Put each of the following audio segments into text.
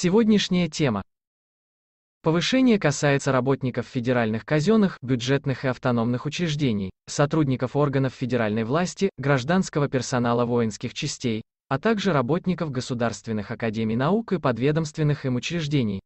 Сегодняшняя тема. Повышение касается работников федеральных казенных, бюджетных и автономных учреждений, сотрудников органов федеральной власти, гражданского персонала воинских частей, а также работников государственных академий наук и подведомственных им учреждений.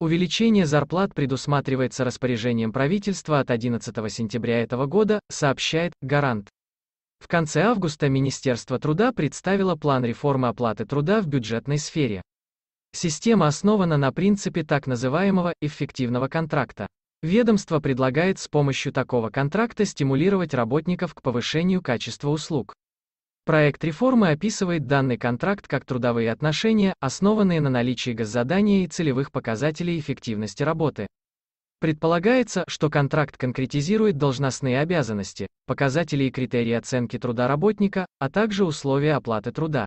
Увеличение зарплат предусматривается распоряжением правительства от 11 сентября этого года, сообщает Гарант. В конце августа Министерство труда представило план реформы оплаты труда в бюджетной сфере. Система основана на принципе так называемого эффективного контракта. Ведомство предлагает с помощью такого контракта стимулировать работников к повышению качества услуг. Проект реформы описывает данный контракт как трудовые отношения, основанные на наличии госзадания и целевых показателей эффективности работы. Предполагается, что контракт конкретизирует должностные обязанности, показатели и критерии оценки труда работника, а также условия оплаты труда.